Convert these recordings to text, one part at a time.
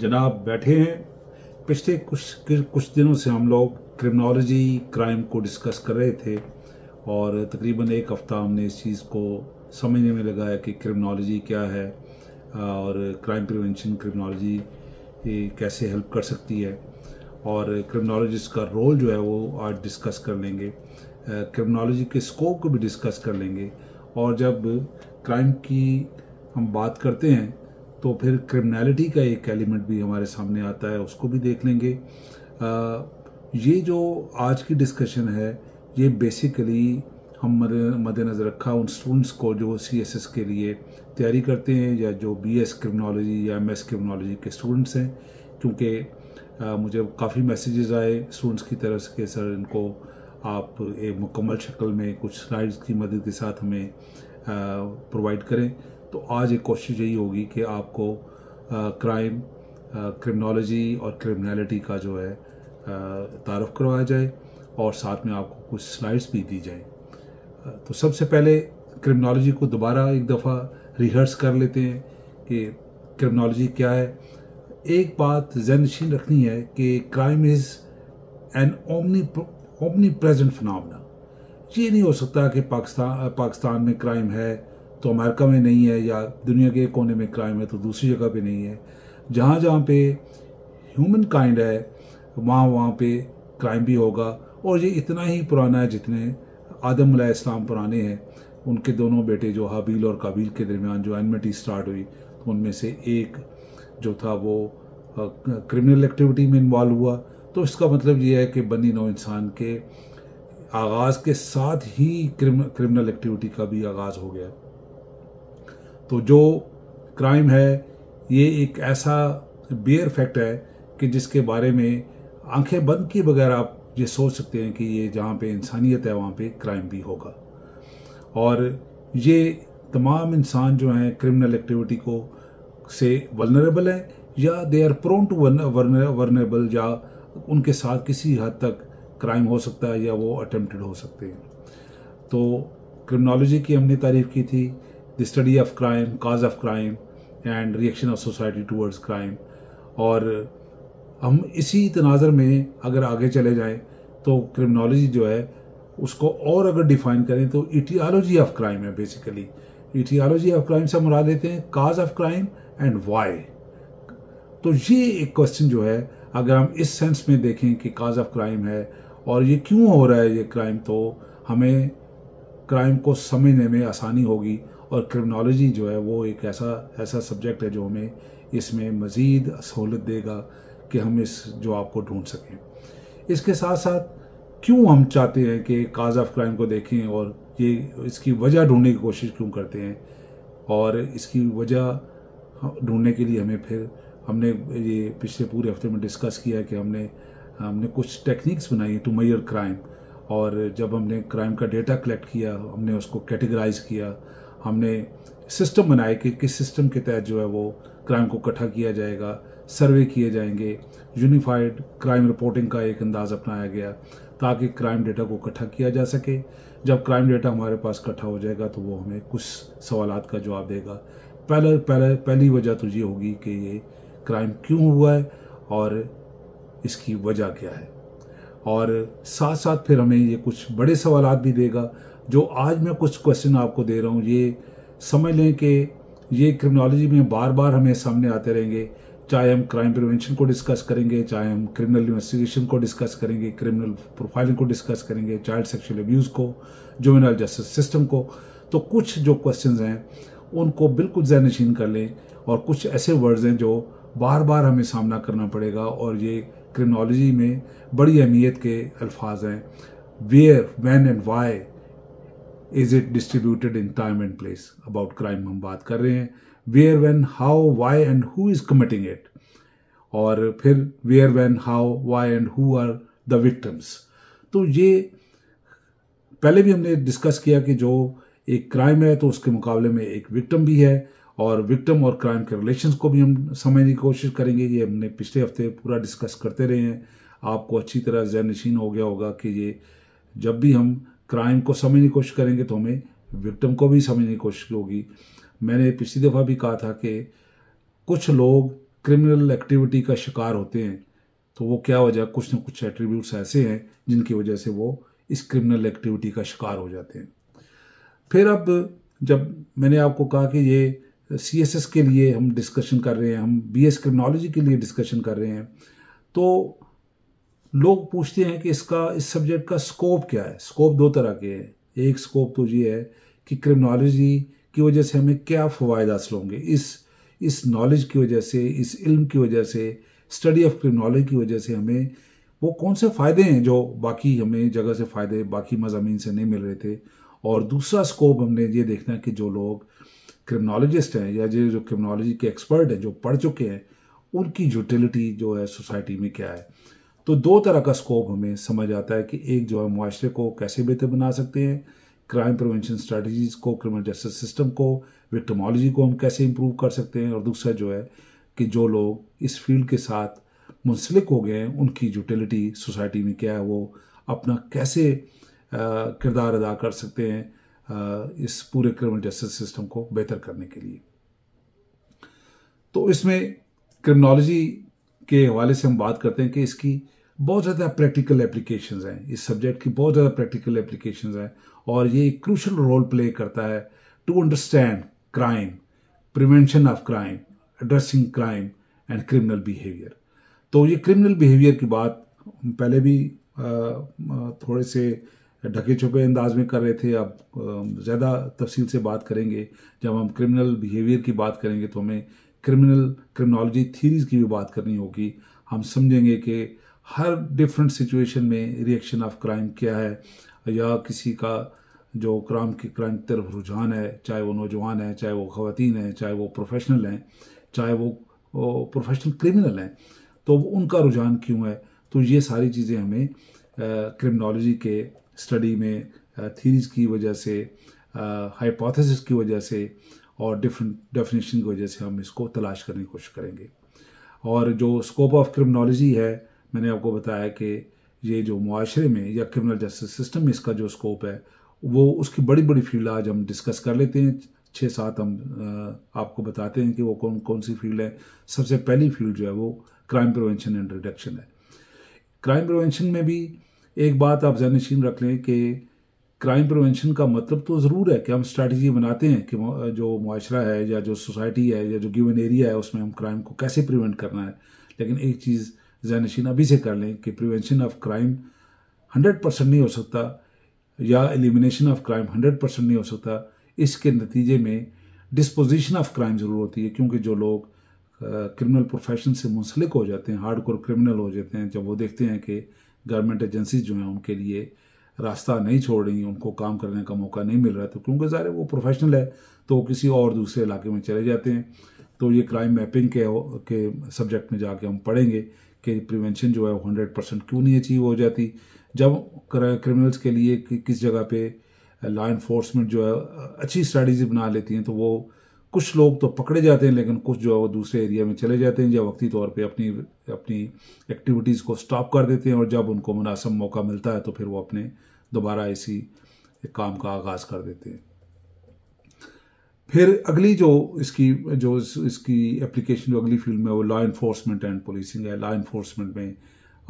जनाब बैठे हैं पिछले कुछ कुछ दिनों से हम लोग क्रिमिनोलॉजी क्राइम को डिस्कस कर रहे थे और तकरीबन एक हफ़्ता हमने इस चीज़ को समझने में लगाया कि क्रिमिनोलॉजी क्या है और क्राइम प्रिवेंशन क्रिमिनोलॉजी कैसे हेल्प कर सकती है और क्रिमिनोलॉजिस्ट का रोल जो है वो आज डिस्कस कर लेंगे क्रिमिनोलॉजी के स्कोप को भी डिस्कस कर लेंगे और जब क्राइम की हम बात करते हैं तो फिर क्रिमिनलिटी का एक एलिमेंट भी हमारे सामने आता है उसको भी देख लेंगे आ, ये जो आज की डिस्कशन है ये बेसिकली हम मद्देनज़र रखा उन स्टूडेंट्स को जो सी एस एस के लिए तैयारी करते हैं या जो बी एस क्रिमिनोलॉजी या एम एस क्रिमिनोलॉजी के स्टूडेंट्स हैं क्योंकि मुझे काफ़ी मैसेजेस आए स्टूडेंट्स की तरफ से कि सर इनको आप एक मुकम्मल शक्ल में कुछ स्लाइड्स की मदद के साथ हमें प्रोवाइड करें तो आज एक कोशिश यही होगी कि आपको क्राइम क्रिमिनोलॉजी और क्रिमिनलिटी का जो है तारफ़ करवाया जाए और साथ में आपको कुछ स्लाइड्स भी दी जाएँ तो सबसे पहले क्रिमिनोलॉजी को दोबारा एक दफ़ा रिहर्स कर लेते हैं कि क्रिमिनोलॉजी क्या है एक बात जहनशील रखनी है कि crime is an omni omnipresent phenomena ये नहीं हो सकता कि पाकिस्तान पाकिस्तान में क्राइम है तो अमेरिका में नहीं है या दुनिया के एक कोने में क्राइम है तो दूसरी जगह पे नहीं है जहाँ जहाँ पे ह्यूमन काइंड है वहाँ वहाँ पे क्राइम भी होगा और ये इतना ही पुराना है जितने आदम इस्लाम पुराने हैं उनके दोनों बेटे जो हबील और काबिल के दरमियान जो एनमिटी स्टार्ट हुई तो उनमें से एक जो था वो क्रिमिनल एक्टिविटी में इन्वॉल्व हुआ तो इसका मतलब ये है कि बनी नौ इंसान के आगाज़ के साथ ही क्रिमिनल एक्टिविटी का भी आगाज़ हो गया तो जो क्राइम है ये एक ऐसा बेयर फैक्ट है कि जिसके बारे में आंखें बंद के बगैर आप ये सोच सकते हैं कि ये जहाँ पे इंसानियत है वहाँ पे क्राइम भी होगा और ये तमाम इंसान जो हैं क्रिमिनल एक्टिविटी को से वलनरेबल हैं या they are prone to vulnerable या उनके साथ किसी हद तक क्राइम हो सकता है या वो अटेम्प्टेड हो सकते हैं तो क्रिमिनोलॉजी की हमने तारीफ़ की थी the study of crime cause of crime and reaction of society towards crime और हम इसी तनाज़र में अगर आगे चले जाएं तो क्रिमिनोलॉजी जो है उसको और अगर डिफाइन करें तो इटियालॉजी ऑफ क्राइम है बेसिकली इटियालॉजी ऑफ क्राइम से हम मुरा लेते हैं cause of crime and why तो ये एक क्वेश्चन जो है अगर हम इस सेंस में देखें कि काज ऑफ क्राइम है और ये क्यों हो रहा है ये क्राइम तो हमें क्राइम को समझने में आसानी होगी और क्रिमिनोलॉजी जो है वो एक ऐसा ऐसा सब्जेक्ट है जो हमें इसमें मज़ीद सहूलत देगा कि हम इस जो आपको ढूंढ सकें इसके साथ साथ क्यों हम चाहते हैं कि काज ऑफ क्राइम को देखें और ये इसकी वजह ढूंढने की कोशिश क्यों करते हैं और इसकी वजह ढूंढने के लिए हमें फिर हमने ये पिछले पूरे हफ्ते में डिस्कस किया कि हमने हमने कुछ टेक्निक्स बनाई टू मैयर क्राइम और जब हमने क्राइम का डेटा कलेक्ट किया हमने उसको कैटेगराइज किया हमने सिस्टम बनाए कि किस सिस्टम के तहत जो है वो क्राइम को इकट्ठा किया जाएगा सर्वे किए जाएंगे यूनिफाइड क्राइम रिपोर्टिंग का एक अंदाज अपनाया गया ताकि क्राइम डेटा को इकट्ठा किया जा सके जब क्राइम डेटा हमारे पास इकट्ठा हो जाएगा तो वो हमें कुछ सवाल का जवाब देगा पहले पहले पहली वजह तो ये होगी कि ये क्राइम क्यों हुआ है और इसकी वजह क्या है और साथ साथ फिर हमें ये कुछ बड़े सवाल भी देगा जो आज मैं कुछ क्वेश्चन आपको दे रहा हूँ ये समझ लें कि ये क्रिमिनोलॉजी में बार बार हमें सामने आते रहेंगे चाहे हम क्राइम प्रिवेंशन को डिस्कस करेंगे चाहे हम क्रिमिनल इन्वेस्टिगेशन को डिस्कस करेंगे क्रिमिनल प्रोफाइलिंग को डिस्कस करेंगे चाइल्ड सेक्शुअल अब्यूज़ को जुमिनल जस्टिस सिस्टम को तो कुछ जो क्वेश्चन हैं उनको बिल्कुल जहनशीन कर लें और कुछ ऐसे वर्ड्स हैं जो बार बार हमें सामना करना पड़ेगा और ये क्रिमिनोलॉजी में बड़ी अहमियत के अल्फाज हैं where when and why is it distributed in time and place about crime हम बात कर रहे हैं where when how why and who is committing it और फिर where when how why and who are the victims तो ये पहले भी हमने डिस्कस किया कि जो एक क्राइम है तो उसके मुकाबले में एक विक्टम भी है और विक्टम और क्राइम के रिलेशन को भी हम समझने की कोशिश करेंगे ये हमने पिछले हफ्ते पूरा डिस्कस करते रहे हैं आपको अच्छी तरह जहनशीन हो गया होगा कि ये जब भी हम क्राइम को समझने की कोशिश करेंगे तो हमें विक्टिम को भी समझने की कोशिश होगी मैंने पिछली दफ़ा भी कहा था कि कुछ लोग क्रिमिनल एक्टिविटी का शिकार होते हैं तो वो क्या वजह कुछ ना कुछ एट्रीब्यूट्स ऐसे हैं जिनकी वजह से वो इस क्रिमिनल एक्टिविटी का शिकार हो जाते हैं फिर अब जब मैंने आपको कहा कि ये सी के लिए हम डिस्कशन कर रहे हैं हम बी क्रिमिनोलॉजी के लिए डिस्कशन कर रहे हैं तो लोग पूछते हैं कि इसका इस सब्जेक्ट का स्कोप क्या है स्कोप दो तरह के हैं एक स्कोप तो ये है कि क्रिमिनोलॉजी की वजह से हमें क्या फ़वाद हासिल होंगे इस इस नॉलेज की वजह से इस इल्म की वजह से स्टडी ऑफ क्रिमिनोलॉजी की वजह से हमें वो कौन से फ़ायदे हैं जो बाकी हमें जगह से फ़ायदे बाकी मजामी से नहीं मिल रहे थे और दूसरा स्कोप हमने ये देखना कि जो लोग क्रिमिनोलॉजिस्ट हैं या जो जो क्रिमिनोलॉजी के एक्सपर्ट हैं जो पढ़ चुके हैं उनकी यूटिलिटी जो है सोसाइटी में क्या है तो दो तरह का स्कोप हमें समझ आता है कि एक जो है माशरे को कैसे बेहतर बना सकते हैं क्राइम प्रिवेंशन स्ट्रेटजीज को क्रिमिनल जस्टिस सिस्टम को विक्टमोलॉजी को हम कैसे इम्प्रूव कर सकते हैं और दूसरा जो है कि जो लोग इस फील्ड के साथ मुंसलिक हो गए हैं उनकी यूटिलिटी सोसाइटी में क्या है वो अपना कैसे किरदार अदा कर सकते हैं आ, इस पूरे क्रिमिनल जस्टिस सिस्टम को बेहतर करने के लिए तो इसमें क्रिमिनोलॉजी के हवाले से हम बात करते हैं कि इसकी बहुत ज़्यादा प्रैक्टिकल एप्लीकेशंस हैं इस सब्जेक्ट की बहुत ज़्यादा प्रैक्टिकल एप्लीकेशंस हैं और ये एक क्रूशल रोल प्ले करता है to understand crime prevention of crime addressing crime and criminal behaviour तो ये क्रिमिनल बिहेवियर की बात पहले भी थोड़े से ढके छुपे अंदाज में कर रहे थे अब ज़्यादा तफसील से बात करेंगे जब हम क्रिमिनल बिहेवियर की बात करेंगे तो हमें क्रिमिनल क्रिमिनोलॉजी थीरीज़ की भी बात करनी होगी हम समझेंगे कि हर डिफरेंट सिचुएशन में रिएक्शन ऑफ क्राइम क्या है या किसी का जो क्राइम की क्राइम की तरफ रुझान है चाहे वो नौजवान है चाहे वो खातन हैं चाहे वो प्रोफेशनल हैं चाहे वो प्रोफेशनल क्रिमिनल हैं तो उनका रुझान क्यों है तो ये सारी चीज़ें हमें क्रिमिनोलॉजी के स्टडी में थीरीज की वजह से हाइपोथेसिस की वजह से और डिफरेंट डेफिनेशन की वजह से हम इसको तलाश करने की कोशिश करेंगे और जो स्कोप ऑफ क्रिमिनोलॉजी है मैंने आपको बताया कि ये जो माशरे में या क्रिमिनल जस्टिस सिस्टम में इसका जो स्कोप है वो उसकी बड़ी बड़ी फील्ड आज हम डिस्कस कर लेते हैं छः सात हम आपको बताते हैं कि वो कौन कौन सी फील्ड है सबसे पहली फील्ड जो है वो क्राइम प्रिवेंशन एंड रिडक्शन है क्राइम प्रिवेंशन में भी एक बात आप जहनशीन रख लें कि क्राइम प्रिवेंशन का मतलब तो ज़रूर है कि हम स्ट्रैटेजी बनाते हैं कि जो माशरा है या जो सोसाइटी है या जो गिवन एरिया है उसमें हम क्राइम को कैसे प्रिवेंट करना है लेकिन एक चीज़ ज़ैनशीन अभी से कर लें कि प्रिवेंशन ऑफ क्राइम 100 परसेंट नहीं हो सकता या एलिमिनेशन ऑफ क्राइम 100 परसेंट नहीं हो सकता इसके नतीजे में डिस्पोजिशन ऑफ क्राइम ज़रूर होती है क्योंकि जो लोग क्रिमिनल प्रोफेशन से मुंसलिक हो जाते हैं हार्ड कोर क्रिमिनल हो जाते हैं जब वो देखते हैं कि गवर्नमेंट एजेंसी जो हैं उनके लिए रास्ता नहीं छोड़ रही उनको काम करने का मौका नहीं मिल रहा तो क्योंकि ज़ाहिर वो प्रोफेशनल है तो वो किसी और दूसरे इलाके में चले जाते हैं तो ये क्राइम मैपिंग के के सब्जेक्ट में जाके हम पढ़ेंगे के प्रिवेंशन जो है वो हंड्रेड परसेंट क्यों नहीं अचीव हो जाती जब क्रिमिनल्स के लिए कि किस जगह पे लॉ इन्फोर्समेंट जो है अच्छी स्ट्रैटेजी बना लेती हैं तो वो कुछ लोग तो पकड़े जाते हैं लेकिन कुछ जो है वो दूसरे एरिया में चले जाते हैं या वक्ती तौर पे अपनी अपनी एक्टिविटीज़ को स्टॉप कर देते हैं और जब उनको मुनासब मौका मिलता है तो फिर वो अपने दोबारा इसी काम का आगाज़ कर देते हैं फिर अगली जो इसकी जो इस, इसकी एप्लीकेशन जो अगली फील्ड में वो लॉ इन्फोर्समेंट एंड पुलिसिंग है लॉ इन्फोर्समेंट में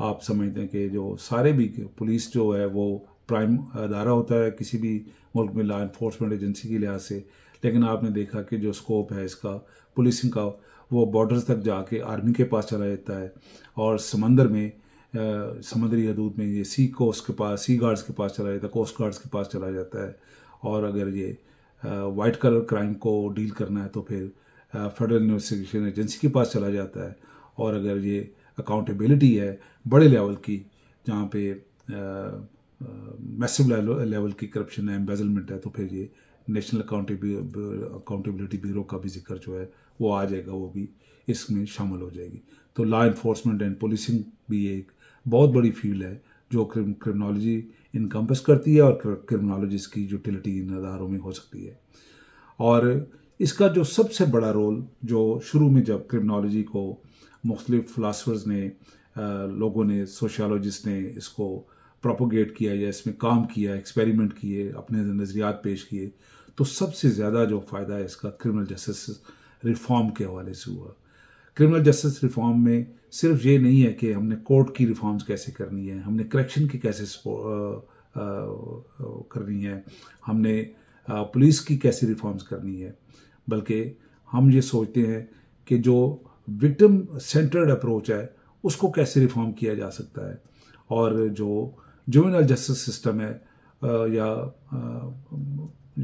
आप समझते हैं कि जो सारे भी पुलिस जो है वो प्राइम अदारा होता है किसी भी मुल्क में लॉ इन्फोर्समेंट एजेंसी के लिहाज से लेकिन आपने देखा कि जो स्कोप है इसका पुलिसिंग का वो बॉर्डर तक जाके आर्मी के पास चला जाता है और समंदर में समंदरी हदूद में ये सी कोस्ट के पास सी गार्ड्स के पास चला जाता है कोस्ट गार्ड्स के पास चला जाता है और अगर ये वाइट कलर क्राइम को डील करना है तो फिर फेडरल इन्वेस्टिगेशन एजेंसी के पास चला जाता है और अगर ये अकाउंटेबिलिटी है बड़े लेवल की जहाँ पे मैसिव लेवल की करप्शन है एम्बेजलमेंट है तो फिर ये नेशनल अकाउंटेबिलिटी ब्यूरो का भी जिक्र जो है वो आ जाएगा वो भी इसमें शामिल हो जाएगी तो लॉ इन्फोर्समेंट एंड पुलिसिंग भी एक बहुत बड़ी फील्ड है जो क्रिमिनोलॉजी इनकम्पस करती है और क्रिमिनोलॉजी की यूटिलिटी इन अदारों में हो सकती है और इसका जो सबसे बड़ा रोल जो शुरू में जब क्रिमिनोलॉजी को मुख्तलिफ फ़िलासफ़र्स ने लोगों ने सोशलॉजिस्ट ने इसको प्रोपोगेट किया या इसमें काम किया एक्सपेरिमेंट किए अपने नज़रियात पेश किए तो सबसे ज़्यादा जो फ़ायदा इसका क्रिमिनल जस्टिस रिफॉर्म के हवाले से हुआ क्रिमिनल जस्टिस रिफॉर्म में सिर्फ ये नहीं है कि हमने कोर्ट की रिफॉर्म्स कैसे करनी है हमने करेक्शन की कैसे करनी है हमने पुलिस की कैसे रिफॉर्म्स करनी है बल्कि हम ये सोचते हैं कि जो विक्टिम सेंटर्ड अप्रोच है उसको कैसे रिफॉर्म किया जा सकता है और जो जुमिनल जस्टिस सिस्टम है या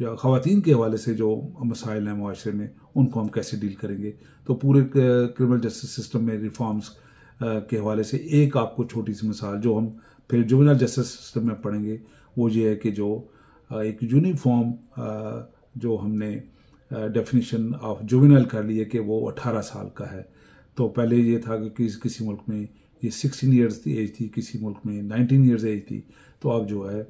जो खातन के हवाले से जो मसाइल हैं माशरे में उनको हम कैसे डील करेंगे तो पूरे क्रिमिनल जस्टिस सिस्टम में रिफॉर्म्स के हवाले से एक आपको छोटी सी मिसाल जो हम फिर जुबिनल जस्टिस सिस्टम में पढ़ेंगे वो ये है कि जो एक यूनिफॉर्म जो हमने डेफिनेशन ऑफ जुबिनल कर ली है कि वो अठारह साल का है तो पहले ये था कि किस किसी मुल्क में ये सिक्सटीन ईयर्स की एज थी किसी मुल्क में नाइनटीन ईयर्स एज थी तो अब जो है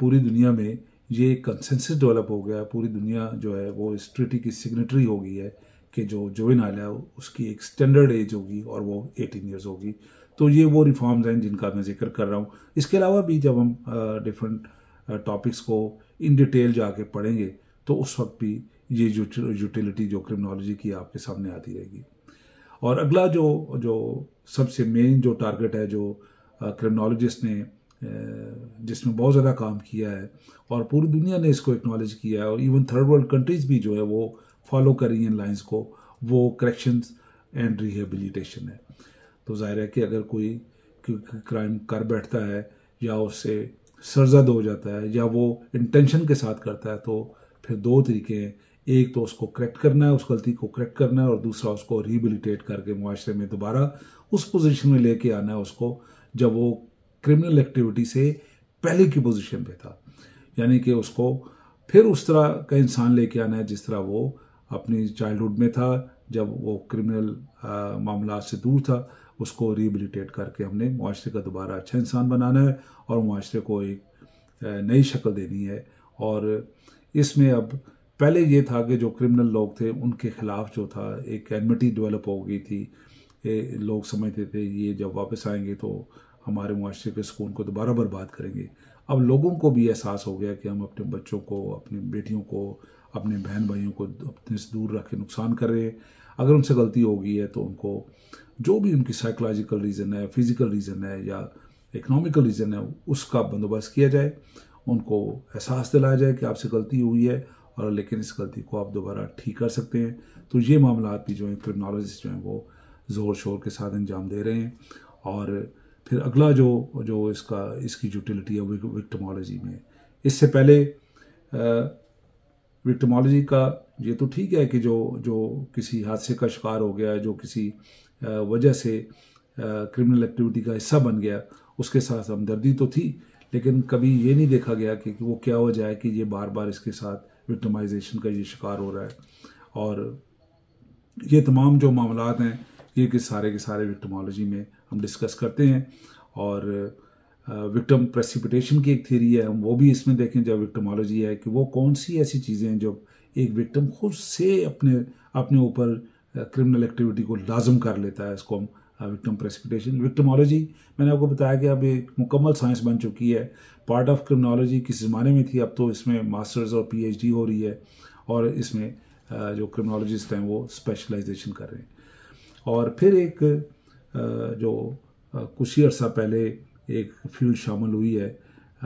पूरी दुनिया में ये कंसेंसस डेवलप हो गया पूरी दुनिया जो है वो इस ट्रिटी की सिग्नेटरी हो गई है कि जो जोविनाल है उसकी एक स्टैंडर्ड एज होगी और वो एटीन ईयर्स होगी तो ये वो रिफॉर्म्स हैं जिनका मैं जिक्र कर रहा हूँ इसके अलावा भी जब हम डिफरेंट टॉपिक्स को इन डिटेल जाके पढ़ेंगे तो उस वक्त भी ये यूटिलिटी जो क्रिमिनोलॉजी की आपके सामने आती रहेगी और अगला जो जो सबसे मेन जो टारगेट है जो क्रिमिनोलॉजिस्ट ने जिसमें बहुत ज़्यादा काम किया है और पूरी दुनिया ने इसको एक्नॉलेज किया है और इवन थर्ड वर्ल्ड कंट्रीज़ भी जो है वो फॉलो कर रही हैं लाइन्स को वो करेक्शन एंड रिहेबिलिटेशन है तो जाहिर है कि अगर कोई क्राइम कर बैठता है या उससे सरजद हो जाता है या वो इंटेंशन के साथ करता है तो फिर दो तरीके हैं एक तो उसको करेक्ट करना है उस गलती को करेक्ट करना है और दूसरा उसको रिहेबिलिटेट करके मुआरे में दोबारा उस पोजीशन में लेके आना है उसको जब वो क्रिमिनल एक्टिविटी से पहले की पोजीशन पे था यानी कि उसको फिर उस तरह का इंसान लेके आना है जिस तरह वो अपनी चाइल्डहुड में था जब वो क्रिमिनल मामला से दूर था उसको रिहेबिलिटेट करके हमने माशरे का दोबारा अच्छा इंसान बनाना है और माशरे को एक नई शक्ल देनी है और इसमें अब पहले ये था कि जो क्रिमिनल लोग थे उनके खिलाफ जो था एक एनमिटी डेवलप हो गई थी लोग समझते थे ये जब वापस आएंगे तो हमारे माशरे के सुकून को दोबारा बर्बाद करेंगे अब लोगों को भी एहसास हो गया कि हम अपने बच्चों को अपनी बेटियों को अपने बहन भाइयों को अपने से दूर रख के नुकसान कर रहे हैं अगर उनसे गलती हो गई है तो उनको जो भी उनकी साइकोलॉजिकल रीज़न है फिज़िकल रीज़न है या इकनॉमिकल रीज़न है उसका बंदोबस्त किया जाए उनको एहसास दिलाया जाए कि आपसे गलती हुई है और लेकिन इस गलती को आप दोबारा ठीक कर सकते हैं तो ये मामला भी जो हैं क्रिमिनोलॉजिस्ट जो हैं वो ज़ोर शोर के साथ अंजाम दे रहे हैं और फिर अगला जो जो इसका इसकी यूटिलिटी है विक्टमोलॉजी में इससे पहले विक्टमोलॉजी का ये तो ठीक है कि जो जो किसी हादसे का शिकार हो गया जो किसी वजह से क्रिमिनल एक्टिविटी का हिस्सा बन गया उसके साथ हमदर्दी तो थी लेकिन कभी ये नहीं देखा गया कि वो क्या हो जाए कि ये बार बार इसके साथ विक्टमाइजेशन का ये शिकार हो रहा है और ये तमाम जो मामला हैं ये कि सारे के सारे विक्टमोलॉजी में हम डिस्कस करते हैं और विक्टम प्रेसिपिटेशन की एक थ्योरी है हम वो भी इसमें देखें जब विक्टमोलॉजी है कि वो कौन सी ऐसी चीज़ें हैं जो एक विक्टम खुद से अपने अपने ऊपर क्रिमिनल एक्टिविटी को लाजम कर लेता है इसको हम विक्टम प्रेसिपिटेशन विक्टमोलॉजी मैंने आपको बताया कि अब एक मुकम्मल साइंस बन चुकी है पार्ट ऑफ क्रिमिनोलॉजी किस ज़माने में थी अब तो इसमें मास्टर्स और पीएचडी हो रही है और इसमें जो क्रिमिनोलॉजिस्ट हैं वो स्पेशलाइजेशन कर रहे हैं और फिर एक जो कुछ ही अर्सा पहले एक फील्ड शामिल हुई है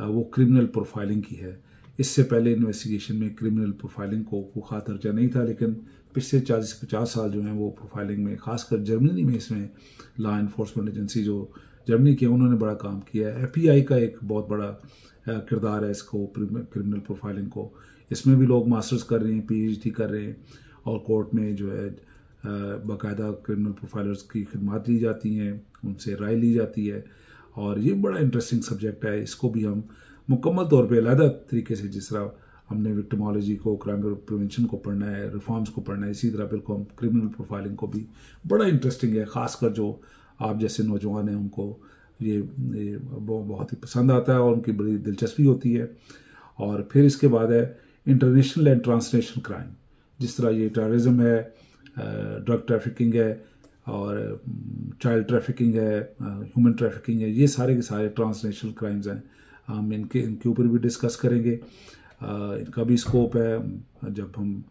वो क्रिमिनल प्रोफाइलिंग की है इससे पहले इन्वेस्टिगेशन में क्रिमिनल प्रोफाइलिंग को कोई खास दर्जा नहीं था लेकिन पिछले चालीस पचास साल जो हैं वो प्रोफाइलिंग में खासकर जर्मनी में इसमें लॉ इन्फोर्समेंट एजेंसी जो जर्मनी की है उन्होंने बड़ा काम किया है एफ का एक बहुत बड़ा किरदार है इसको क्रिमिनल प्रोफाइलिंग को इसमें भी लोग मास्टर्स कर रहे हैं पी कर रहे हैं और कोर्ट में जो है बाकायदा क्रिमिनल प्रोफाइलर्स की खदमात ली जाती हैं उनसे राय ली जाती है और ये बड़ा इंटरेस्टिंग सब्जेक्ट है इसको भी हम मुकम्मल तौर पर अलहदा तरीके से जिस तरह हमने विक्टमोलॉजी को क्राइम प्रिवेंशन को पढ़ना है रिफॉर्म्स को पढ़ना है इसी तरह बिल्कुल हम क्रिमिनल प्रोफाइलिंग को भी बड़ा इंटरेस्टिंग है ख़ासकर जो आप जैसे नौजवान हैं उनको ये, ये बहुत ही पसंद आता है और उनकी बड़ी दिलचस्पी होती है और फिर इसके बाद है इंटरनेशनल एंड ट्रांसनेशनल क्राइम जिस तरह ये टेररिज्म है ड्रग ट्रैफिकिंग है और चाइल्ड ट्रैफिकिंग है ह्यूमन ट्रैफिकिंग है ये सारे के सारे ट्रांसनेशनल क्राइम्स हैं हम इनके इनके ऊपर भी डिस्कस करेंगे इनका भी स्कोप है जब हम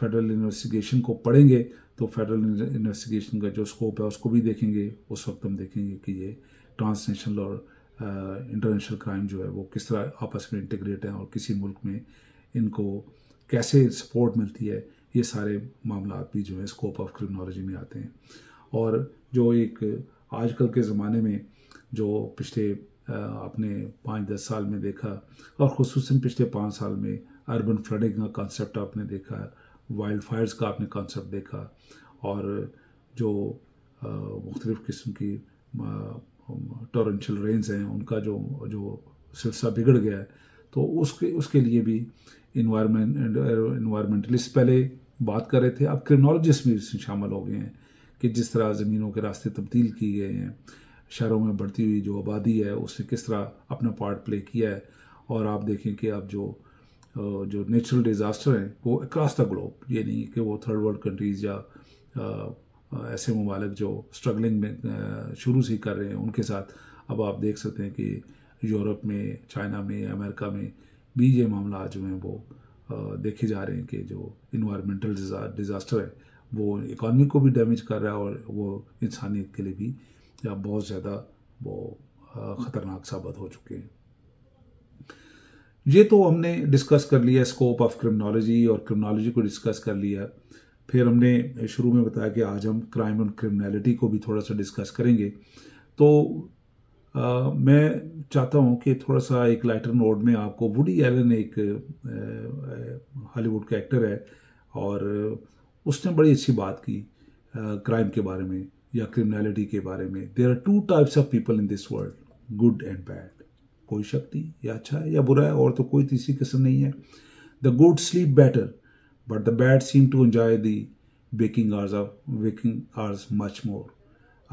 फेडरल इन्वेस्टिगेशन को पढ़ेंगे तो फेडरल इन्वेस्टिगेशन का जो स्कोप है उसको भी देखेंगे उस वक्त हम देखेंगे कि ये ट्रांसनेशनल और इंटरनेशनल क्राइम जो है वो किस तरह आपस में इंटीग्रेट हैं और किसी मुल्क में इनको कैसे सपोर्ट मिलती है ये सारे मामला भी जो है स्कोप ऑफ क्रिमिनोलॉजी में आते हैं और जो एक आजकल के ज़माने में जो पिछले आपने पाँच दस साल में देखा और खसूस पिछले पाँच साल में अर्बन फ्लडिंग का कॉन्सेप्ट आपने देखा वाइल्ड फायर्स का आपने कॉन्सेप्ट देखा और जो मुख्तलिफ़ किस्म की टोरेंशल रेंज हैं उनका जो जो सिलसिला बिगड़ गया है तो उसके उसके लिए भी इन्वायरमेंट इन्वायरमेंटलिस्ट पहले बात कर रहे थे अब क्रिमिनोलॉजिस्ट भी इसमें शामिल हो गए हैं कि जिस तरह ज़मीनों के रास्ते तब्दील किए गए हैं शहरों में बढ़ती हुई जो आबादी है उसने किस तरह अपना पार्ट प्ले किया है और आप देखें कि अब जो जो नेचुरल डिज़ास्टर हैं वो अक्रॉस द ग्लोब ये नहीं कि वो थर्ड वर्ल्ड कंट्रीज़ या ऐसे ममालक जो स्ट्रगलिंग में शुरू से कर रहे हैं उनके साथ अब आप देख सकते हैं कि यूरोप में चाइना में अमेरिका में भी ये मामला आज जो हैं वो देखे जा रहे हैं कि जो इन्वायरमेंटल डिज़ास्टर है वो इकॉनमी को भी डैमेज कर रहा है और वो इंसानियत के लिए भी या बहुत ज़्यादा वो ख़तरनाक साबित हो चुके हैं ये तो हमने डिस्कस कर लिया स्कोप ऑफ क्रिमिनोलॉजी और क्रिमिनोलॉजी को डिस्कस कर लिया फिर हमने शुरू में बताया कि आज हम क्राइम एंड क्रिमिनलिटी को भी थोड़ा सा डिस्कस करेंगे तो मैं चाहता हूँ कि थोड़ा सा एक लाइटर नोड में आपको वुडी एलन एक हॉलीवुड का एक्टर है और उसने बड़ी अच्छी बात की क्राइम के बारे में या क्रिमिनलिटी के बारे में there are two types of people in this world good and bad कोई शक्ति या अच्छा है या बुरा है और तो कोई तीसरी किस्म नहीं है the good sleep better but the bad seem to enjoy the waking hours of waking hours much more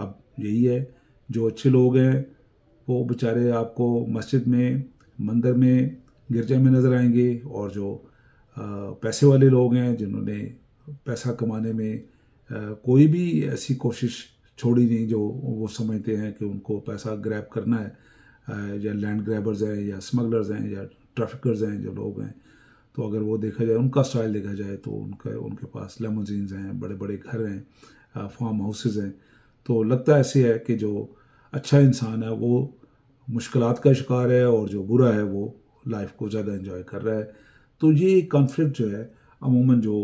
अब यही है जो अच्छे लोग हैं वो बेचारे आपको मस्जिद में मंदिर में गिरजा में नज़र आएंगे और जो पैसे वाले लोग हैं जिन्होंने पैसा कमाने में कोई भी ऐसी कोशिश छोड़ी नहीं जो वो समझते हैं कि उनको पैसा ग्रैब करना है या लैंड ग्रैबर्स हैं या स्मगलर्स हैं या ट्रैफिकर्स हैं जो लोग हैं तो अगर वो देखा जाए उनका स्टाइल देखा जाए तो उनका उनके पास लेमोजीन्स हैं बड़े बड़े घर हैं फार्म हाउसेज हैं तो लगता ऐसे है कि जो अच्छा इंसान है वो मुश्किल का शिकार है और जो बुरा है वो लाइफ को ज़्यादा इन्जॉय कर रहा है तो ये कॉन्फ्लिक्ट जो है अमूमन जो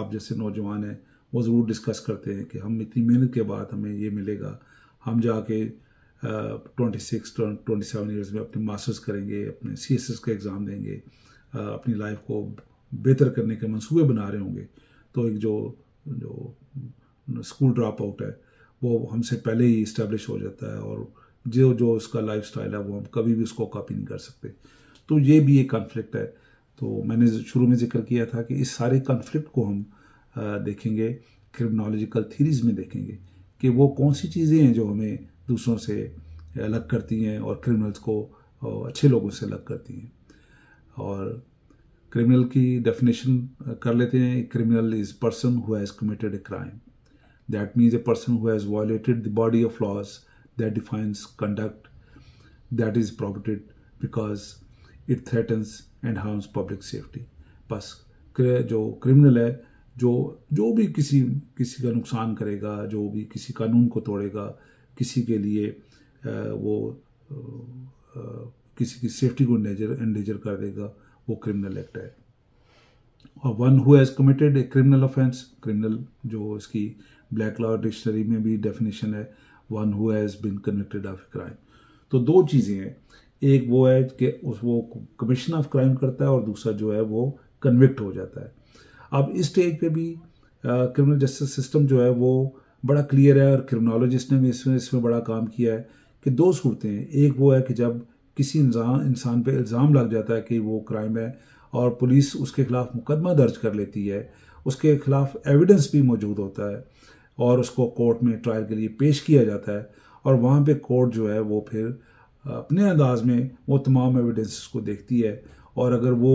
आप जैसे नौजवान हैं वो ज़रूर डिस्कस करते हैं कि हम इतनी मेहनत के बाद हमें ये मिलेगा हम जाके twenty six twenty seven years में अपने मास्टर्स करेंगे अपने सी एस एस का एग्ज़ाम देंगे अपनी लाइफ को बेहतर करने के मंसूबे बना रहे होंगे तो एक जो जो स्कूल ड्रॉप आउट है वो हमसे पहले ही इस्टेब्लिश हो जाता है और जो जो उसका लाइफ है वो हम कभी भी उसको कॉपी नहीं कर सकते तो ये भी एक कन्फ्लिक्ट है तो मैंने शुरू में जिक्र किया था कि इस सारे कन्फ्लिक्ट को हम देखेंगे क्रिमिनोलॉजिकल थीरीज में देखेंगे कि वो कौन सी चीज़ें हैं जो हमें दूसरों से अलग करती हैं और क्रिमिनल्स को अच्छे लोगों से अलग करती हैं और क्रिमिनल की डेफिनेशन कर लेते हैं criminal is person who has committed a crime that means a person who has violated the body of laws that defines conduct that is prohibited because it threatens and harms public safety बस जो criminal है जो जो भी किसी किसी का नुकसान करेगा जो भी किसी कानून को तोड़ेगा किसी के लिए वो किसी की सेफ्टी को एंडेजर एंडेजर कर देगा वो क्रिमिनल एक्ट है और one who has committed a criminal offence criminal जो इसकी ब्लैक लॉ डिक्शनरी में भी डेफिनेशन है one who has been convicted of crime तो दो चीज़ें हैं एक वो है कि उस वो कमीशन ऑफ क्राइम करता है और दूसरा जो है वो कन्विक्ट हो जाता है अब इस स्टेज पे भी क्रिमिनल जस्टिस सिस्टम जो है वो बड़ा क्लियर है और क्रिमिनोलॉजिस्ट ने भी इसमें इसमें बड़ा काम किया है कि दो सूरतें हैं एक वो है कि जब किसी इंसान पर इल्ज़ाम लग जाता है कि वो क्राइम है और पुलिस उसके ख़िलाफ़ मुकदमा दर्ज कर लेती है उसके ख़िलाफ़ एविडेंस भी मौजूद होता है और उसको कोर्ट में ट्रायल के लिए पेश किया जाता है और वहाँ पे कोर्ट जो है वो फिर अपने अंदाज में वो तमाम एविडेंस को देखती है और अगर वो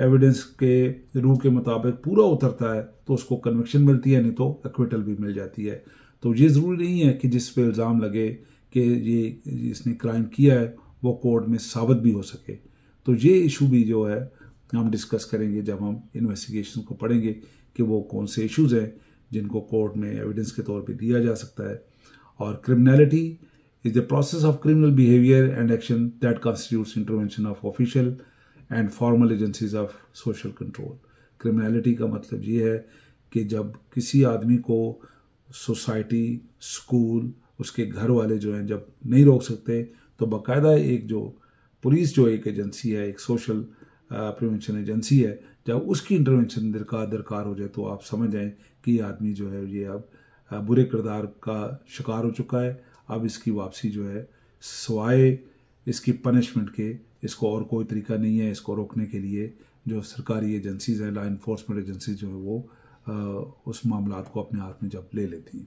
एविडेंस के रूह के मुताबिक पूरा उतरता है तो उसको कन्विक्शन मिलती है नहीं तो एक्विटल भी मिल जाती है तो ये ज़रूरी नहीं है कि जिस पर इल्ज़ाम लगे कि ये इसने क्राइम किया है वो कोर्ट में साबित भी हो सके तो ये इशू भी जो है हम डिस्कस करेंगे जब हम इन्वेस्टिगेशन को पढ़ेंगे कि वो कौन से इश्यूज़ हैं जिनको कोर्ट में एविडेंस के तौर पे दिया जा सकता है और criminality is the process of criminal behaviour and action that constitute intervention of official and formal agencies of social control criminality का मतलब ये है कि जब किसी आदमी को सोसाइटी स्कूल उसके घर वाले जो हैं जब नहीं रोक सकते तो बाकायदा एक जो पुलिस जो एक एजेंसी है एक सोशल प्रिवेंशन एजेंसी है जब उसकी इंटरवेंशन दरकार दरकार हो जाए तो आप समझ जाएं कि आदमी जो है ये अब बुरे किरदार का शिकार हो चुका है अब इसकी वापसी जो है सवाए इसकी पनिशमेंट के इसको और कोई तरीका नहीं है इसको रोकने के लिए जो सरकारी एजेंसीज़ हैं लॉ इन्फोर्समेंट एजेंसी जो है वो आ, उस मामला को अपने हाथ में जब ले लेती हैं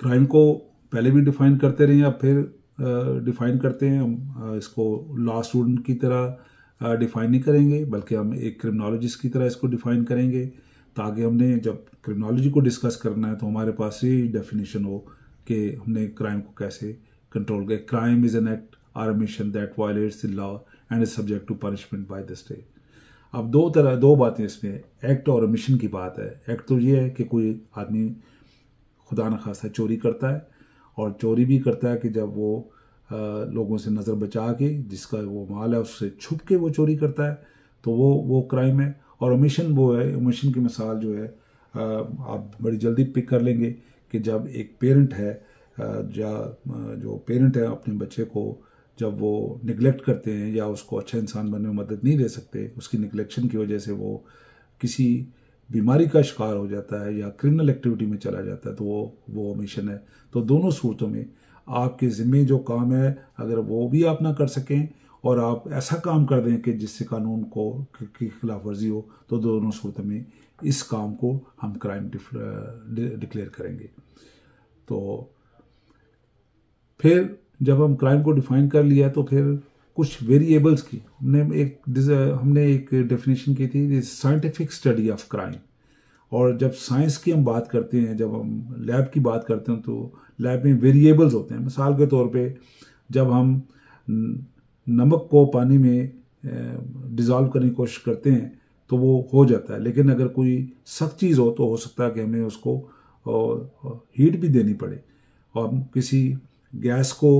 क्राइम को पहले भी डिफाइन करते रहे अब फिर डिफाइन करते हैं हम इसको लॉ स्टूडेंट की तरह डिफाइन नहीं करेंगे बल्कि हम एक क्रिमिनोलॉजिस्ट की तरह इसको डिफाइन करेंगे ताकि हमने जब क्रिमिनोलॉजी को डिस्कस करना है तो हमारे पास ये डेफिनेशन हो कि हमने क्राइम को कैसे कंट्रोल करें crime is an act or omission that violates the law and is subject to punishment by the state अब दो तरह दो बातें इसमें एक्ट और मिशन की बात है एक्ट तो ये है कि कोई आदमी खुदा न खासा चोरी करता है और चोरी भी करता है कि जब वो लोगों से नज़र बचा के जिसका वो माल है उससे छुप के वो चोरी करता है तो वो वो क्राइम है और ओमिशन वो है ओमिशन की मिसाल जो है आप बड़ी जल्दी पिक कर लेंगे कि जब एक पेरेंट है या जो पेरेंट है अपने बच्चे को जब वो निगलेक्ट करते हैं या उसको अच्छा इंसान बनने में मदद नहीं दे सकते उसकी निगलेक्शन की वजह से वो किसी बीमारी का शिकार हो जाता है या क्रिमिनल एक्टिविटी में चला जाता है तो वो वो ओमिशन है तो दोनों सूरतों में आपके ज़िम्मे जो काम है अगर वो भी आप ना कर सकें और आप ऐसा काम कर दें कि जिससे कानून को की खिलाफ वर्जी हो तो दोनों सूरत में इस काम को हम क्राइम डिक्लेयर करेंगे तो फिर जब हम क्राइम को डिफाइन कर लिया तो फिर कुछ वेरिएबल्स की हमने एक हमने एक डेफिनेशन की थी साइंटिफिक स्टडी ऑफ क्राइम और जब साइंस की हम बात करते हैं जब हम लैब की बात करते हैं तो लाइफ में वेरिएबल्स होते हैं मिसाल के तौर पे जब हम नमक को पानी में डिज़ोल्व करने की कोशिश करते हैं तो वो हो जाता है लेकिन अगर कोई सख्त चीज़ हो तो हो सकता है कि हमें उसको हीट भी देनी पड़े और किसी गैस को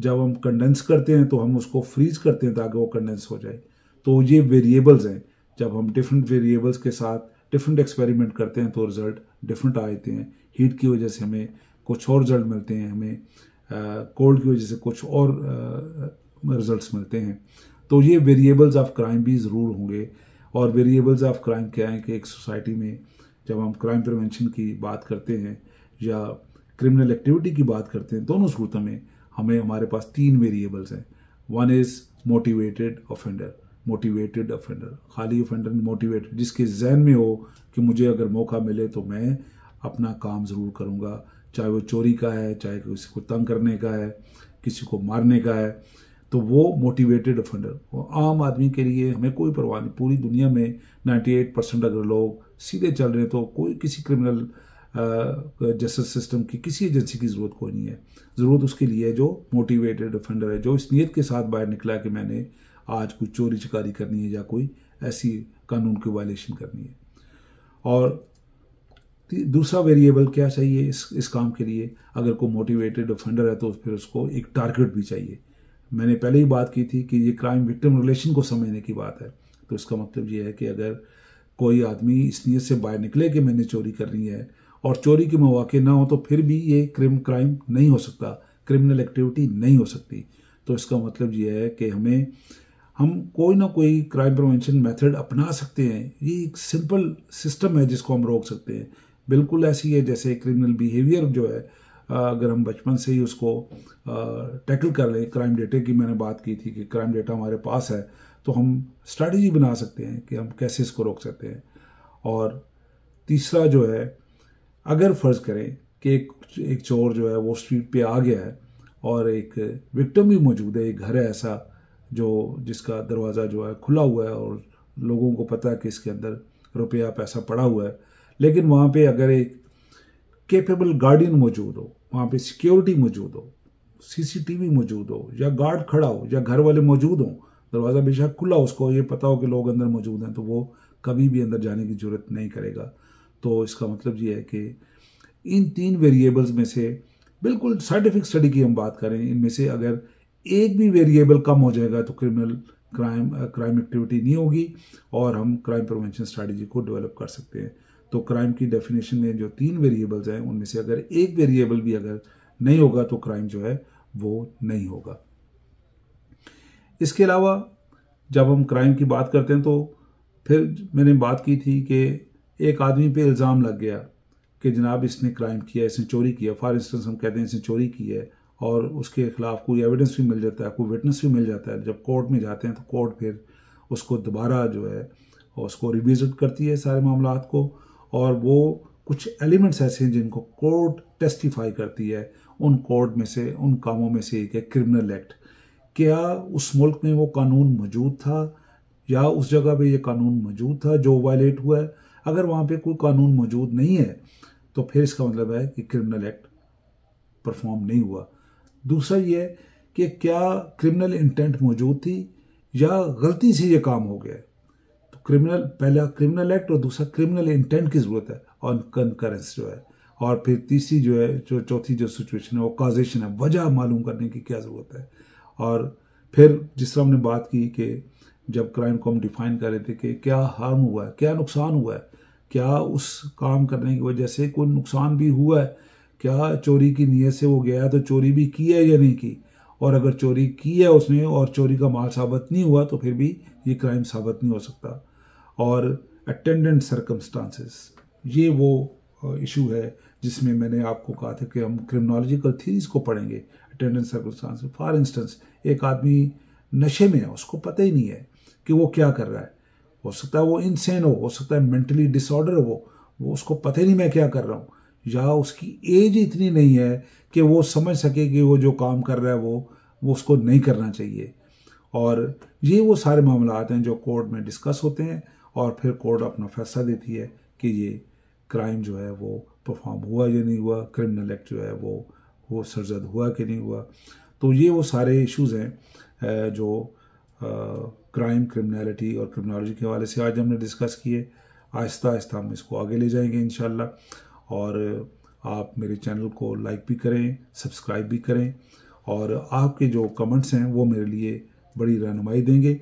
जब हम कंडेंस करते हैं तो हम उसको फ्रीज करते हैं ताकि वो कंडेंस हो जाए तो ये वेरिएबल्स हैं जब हम डिफरेंट वेरिएबल्स के साथ डिफरेंट एक्सपेरिमेंट करते हैं तो रिज़ल्ट डिफरेंट आ जाते हैं हीट की वजह से हमें कुछ और रिजल्ट मिलते हैं हमें कोल्ड की वजह से कुछ और रिजल्ट्स मिलते हैं तो ये वेरिएबल्स ऑफ क्राइम भी ज़रूर होंगे और वेरिएबल्स ऑफ क्राइम क्या हैं कि एक सोसाइटी में जब हम क्राइम प्रिवेंशन की बात करते हैं या क्रिमिनल एक्टिविटी की बात करते हैं दोनों सूरतों में हमें हमारे पास तीन वेरिएबल्स हैं one is motivated offender motivated offender खाली ऑफेंडर मोटिवेटेड जिसके जहन में हो कि मुझे अगर मौका मिले तो मैं अपना काम ज़रूर करूँगा चाहे वो चोरी का है चाहे किसी को तंग करने का है किसी को मारने का है तो वो मोटिवेटेड ऑफेंडर वो आम आदमी के लिए हमें कोई परवाह नहीं पूरी दुनिया में 98 परसेंट अगर लोग सीधे चल रहे हैं तो कोई किसी क्रिमिनल जस्टिस सिस्टम की किसी एजेंसी की ज़रूरत कोई नहीं है ज़रूरत उसके लिए है जो मोटिवेटेड ऑफेंडर है जो इस नीयत के साथ बाहर निकला कि मैंने आज कोई चोरी चकारी करनी है या कोई ऐसी कानून की वायलेशन करनी है और दूसरा वेरिएबल क्या चाहिए इस इस काम के लिए अगर कोई मोटिवेटेड फंडर है तो फिर उसको एक टारगेट भी चाहिए मैंने पहले ही बात की थी कि ये क्राइम विक्टिम रिलेशन को समझने की बात है तो इसका मतलब ये है कि अगर कोई आदमी इस नीयत से बाहर निकले कि मैंने चोरी करनी है और चोरी के मौाक़े ना हो तो फिर भी ये क्रिम क्राइम नहीं हो सकता क्रिमिनल एक्टिविटी नहीं हो सकती तो इसका मतलब ये है कि हमें हम कोई ना कोई क्राइम प्रिवेंशन मेथड अपना सकते हैं ये एक सिंपल सिस्टम है जिसको हम रोक सकते हैं बिल्कुल ऐसी है जैसे क्रिमिनल बिहेवियर जो है अगर हम बचपन से ही उसको टैकल कर लें क्राइम डेटे की मैंने बात की थी कि क्राइम डेटा हमारे पास है तो हम स्ट्रैटेजी बना सकते हैं कि हम कैसे इसको रोक सकते हैं और तीसरा जो है अगर फ़र्ज़ करें कि एक एक चोर जो है वो स्ट्रीट पे आ गया है और एक विक्टम भी मौजूद है एक घर है ऐसा जो जिसका दरवाज़ा जो है खुला हुआ है और लोगों को पता है कि इसके अंदर रुपया पैसा पड़ा हुआ है लेकिन वहाँ पे अगर एक कैपेबल गार्डियन मौजूद हो वहाँ पे सिक्योरिटी मौजूद हो सीसीटीवी मौजूद हो या गार्ड खड़ा हो या घर वाले मौजूद हों दरवाज़ा बेशक खुला उसको ये पता हो कि लोग अंदर मौजूद हैं तो वो कभी भी अंदर जाने की ज़रूरत नहीं करेगा तो इसका मतलब ये है कि इन तीन वेरिएबल्स में से बिल्कुल साइंटिफिक स्टडी की हम बात करें इनमें से अगर एक भी वेरिएबल कम हो जाएगा तो क्रिमिनल क्राइम क्राइम एक्टिविटी नहीं होगी और हम क्राइम प्रिवेंशन स्ट्रैटेजी को डेवलप कर सकते हैं तो क्राइम की डेफिनेशन में जो तीन वेरिएबल्स हैं उनमें से अगर एक वेरिएबल भी अगर नहीं होगा तो क्राइम जो है वो नहीं होगा इसके अलावा जब हम क्राइम की बात करते हैं तो फिर मैंने बात की थी कि एक आदमी पे इल्ज़ाम लग गया कि जनाब इसने क्राइम किया इसने चोरी किया फॉर इंस्टेंस हम कहते हैं इसने चोरी की है और उसके खिलाफ कोई एविडेंस भी मिल जाता है कोई विटनेस भी मिल जाता है जब कोर्ट में जाते हैं तो कोर्ट फिर उसको दोबारा जो है उसको रिविजिट करती है सारे मामला को और वो कुछ एलिमेंट्स ऐसे हैं जिनको कोर्ट टेस्टिफाई करती है उन कोर्ट में से उन कामों में से एक है क्रिमिनल एक्ट क्या उस मुल्क में वो कानून मौजूद था या उस जगह पे ये कानून मौजूद था जो वायलेट हुआ है अगर वहाँ पे कोई कानून मौजूद नहीं है तो फिर इसका मतलब है कि क्रिमिनल एक्ट परफॉर्म नहीं हुआ दूसरा ये कि क्या क्रिमिनल इंटेंट मौजूद थी या गलती से ये काम हो गया क्रिमिनल पहला क्रिमिनल एक्ट और दूसरा क्रिमिनल इंटेंट की ज़रूरत है और कंकरेंस जो है और फिर तीसरी जो है जो चौथी जो सिचुएशन है वो काजेशन है वजह मालूम करने की क्या ज़रूरत है और फिर जिस तरह हमने बात की कि जब क्राइम को हम डिफाइन कर रहे थे कि क्या हार्म हुआ है क्या नुकसान हुआ है क्या उस काम करने की वजह से कोई नुकसान भी हुआ है क्या चोरी की नीयत से वो गया तो चोरी भी की है या नहीं की और अगर चोरी की है उसने और चोरी का माल साबित नहीं हुआ तो फिर भी ये क्राइम साबित नहीं हो सकता और अटेंडेंट सर्कमस्टांसेस ये वो इशू है जिसमें मैंने आपको कहा था कि हम क्रिमिनोलॉजिकल थीरीज को पढ़ेंगे अटेंडेंट सर्कमस्टांस फॉर इंस्टेंस एक आदमी नशे में है उसको पता ही नहीं है कि वो क्या कर रहा है हो सकता है वो इंसेन हो हो सकता है मेंटली डिसऑर्डर हो वो उसको पता ही नहीं मैं क्या कर रहा हूँ या उसकी एज इतनी नहीं है कि वो समझ सके कि वो जो काम कर रहा है वो वो उसको नहीं करना चाहिए और ये वो सारे मामला हैं जो कोर्ट में डिस्कस होते हैं और फिर कोर्ट अपना फैसला देती है कि ये क्राइम जो है वो परफॉर्म हुआ या नहीं हुआ क्रिमिनल एक्ट जो है वो वो सरजद हुआ कि नहीं हुआ तो ये वो सारे इश्यूज़ हैं जो क्राइम क्रिमिनलिटी और क्रिमिनोलॉजी के हवाले से आज हमने डिस्कस किए आहिस्ता आहिस्ता हम इसको आगे ले जाएंगे इन और आप मेरे चैनल को लाइक भी करें सब्सक्राइब भी करें और आपके जो कमेंट्स हैं वो मेरे लिए बड़ी रहनुमाई देंगे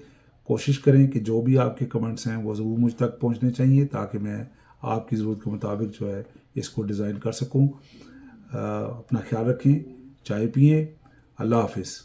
कोशिश करें कि जो भी आपके कमेंट्स हैं वो ज़रूर मुझ तक पहुंचने चाहिए ताकि मैं आपकी ज़रूरत के मुताबिक जो है इसको डिज़ाइन कर सकूं आ, अपना ख्याल रखें चाय पिए अल्लाह हाफिज़